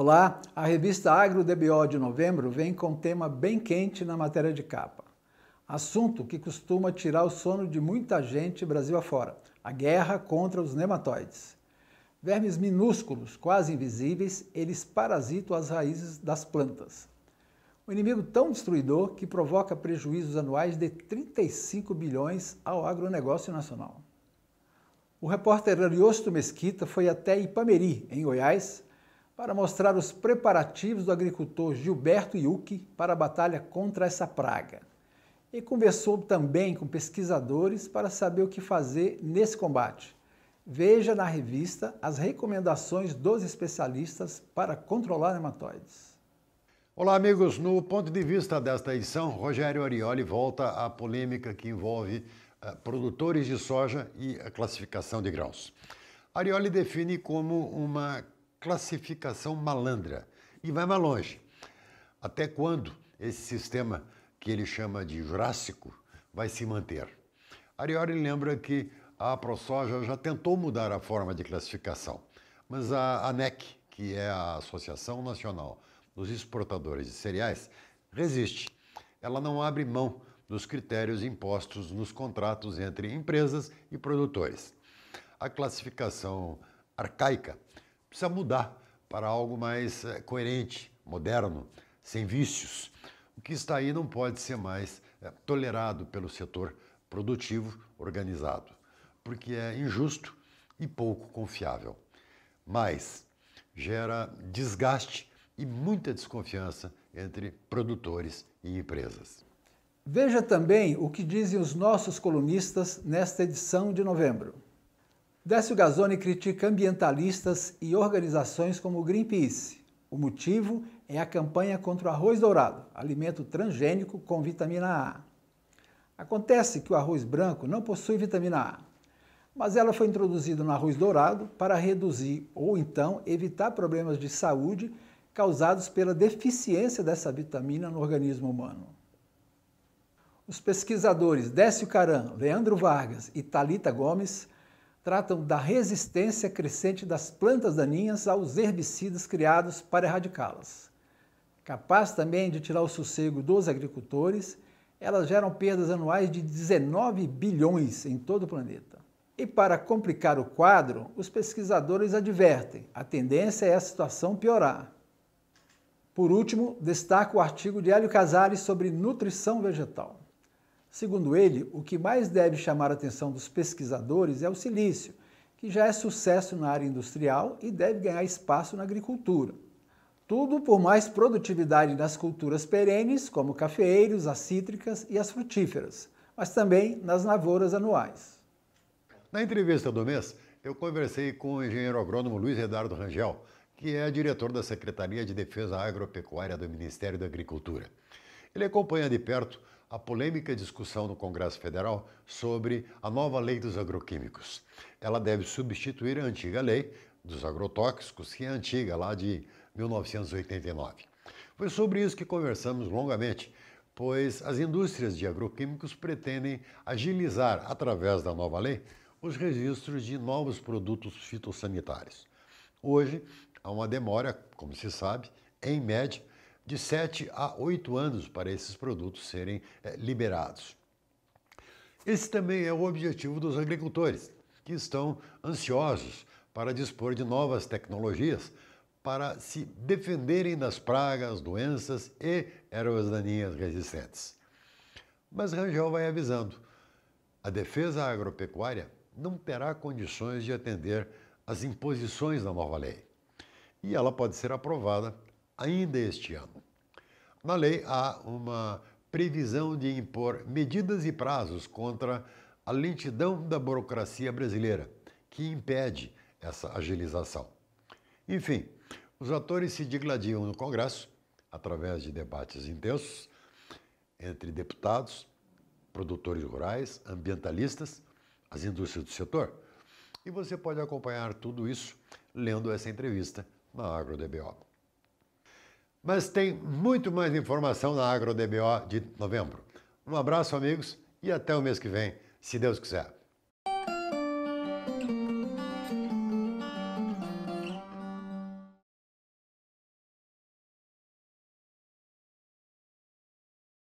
Olá, a revista Agro DBO de novembro vem com tema bem quente na matéria de capa. Assunto que costuma tirar o sono de muita gente Brasil afora: a guerra contra os nematóides. Vermes minúsculos, quase invisíveis, eles parasitam as raízes das plantas. Um inimigo tão destruidor que provoca prejuízos anuais de 35 bilhões ao agronegócio nacional. O repórter Ariosto Mesquita foi até Ipameri, em Goiás, para mostrar os preparativos do agricultor Gilberto Yuki para a batalha contra essa praga. E conversou também com pesquisadores para saber o que fazer nesse combate. Veja na revista as recomendações dos especialistas para controlar nematóides. Olá, amigos. No ponto de vista desta edição, Rogério Arioli volta à polêmica que envolve uh, produtores de soja e a classificação de grãos. Arioli define como uma classificação malandra. E vai mais longe. Até quando esse sistema que ele chama de jurássico vai se manter? Ariori lembra que a ProSoja já tentou mudar a forma de classificação, mas a ANEC, que é a Associação Nacional dos Exportadores de Cereais, resiste. Ela não abre mão dos critérios impostos nos contratos entre empresas e produtores. A classificação arcaica precisa mudar para algo mais eh, coerente, moderno, sem vícios. O que está aí não pode ser mais eh, tolerado pelo setor produtivo organizado, porque é injusto e pouco confiável. Mas gera desgaste e muita desconfiança entre produtores e empresas. Veja também o que dizem os nossos colunistas nesta edição de novembro. Décio Gazzoni critica ambientalistas e organizações como o Greenpeace. O motivo é a campanha contra o arroz dourado, alimento transgênico com vitamina A. Acontece que o arroz branco não possui vitamina A, mas ela foi introduzida no arroz dourado para reduzir ou então evitar problemas de saúde causados pela deficiência dessa vitamina no organismo humano. Os pesquisadores Décio Caran, Leandro Vargas e Talita Gomes tratam da resistência crescente das plantas daninhas aos herbicidas criados para erradicá-las. Capaz também de tirar o sossego dos agricultores, elas geram perdas anuais de 19 bilhões em todo o planeta. E para complicar o quadro, os pesquisadores advertem: a tendência é a situação piorar. Por último, destaco o artigo de Hélio Casares sobre nutrição vegetal. Segundo ele, o que mais deve chamar a atenção dos pesquisadores é o silício, que já é sucesso na área industrial e deve ganhar espaço na agricultura. Tudo por mais produtividade nas culturas perenes, como cafeeiros, as cítricas e as frutíferas, mas também nas lavouras anuais. Na entrevista do mês, eu conversei com o engenheiro agrônomo Luiz Eduardo Rangel, que é diretor da Secretaria de Defesa Agropecuária do Ministério da Agricultura. Ele acompanha de perto a polêmica discussão no Congresso Federal sobre a nova lei dos agroquímicos. Ela deve substituir a antiga lei dos agrotóxicos, que é antiga, lá de 1989. Foi sobre isso que conversamos longamente, pois as indústrias de agroquímicos pretendem agilizar, através da nova lei, os registros de novos produtos fitossanitários. Hoje, há uma demora, como se sabe, em média, de 7 a 8 anos para esses produtos serem eh, liberados. Esse também é o objetivo dos agricultores, que estão ansiosos para dispor de novas tecnologias para se defenderem das pragas, doenças e ervas daninhas resistentes. Mas Rangel vai avisando: a defesa agropecuária não terá condições de atender às imposições da nova lei. E ela pode ser aprovada ainda este ano. Na lei há uma previsão de impor medidas e prazos contra a lentidão da burocracia brasileira, que impede essa agilização. Enfim, os atores se digladiam no Congresso, através de debates intensos entre deputados, produtores rurais, ambientalistas, as indústrias do setor. E você pode acompanhar tudo isso lendo essa entrevista na AgroDBO. Mas tem muito mais informação na AgroDBO de novembro. Um abraço, amigos, e até o mês que vem, se Deus quiser.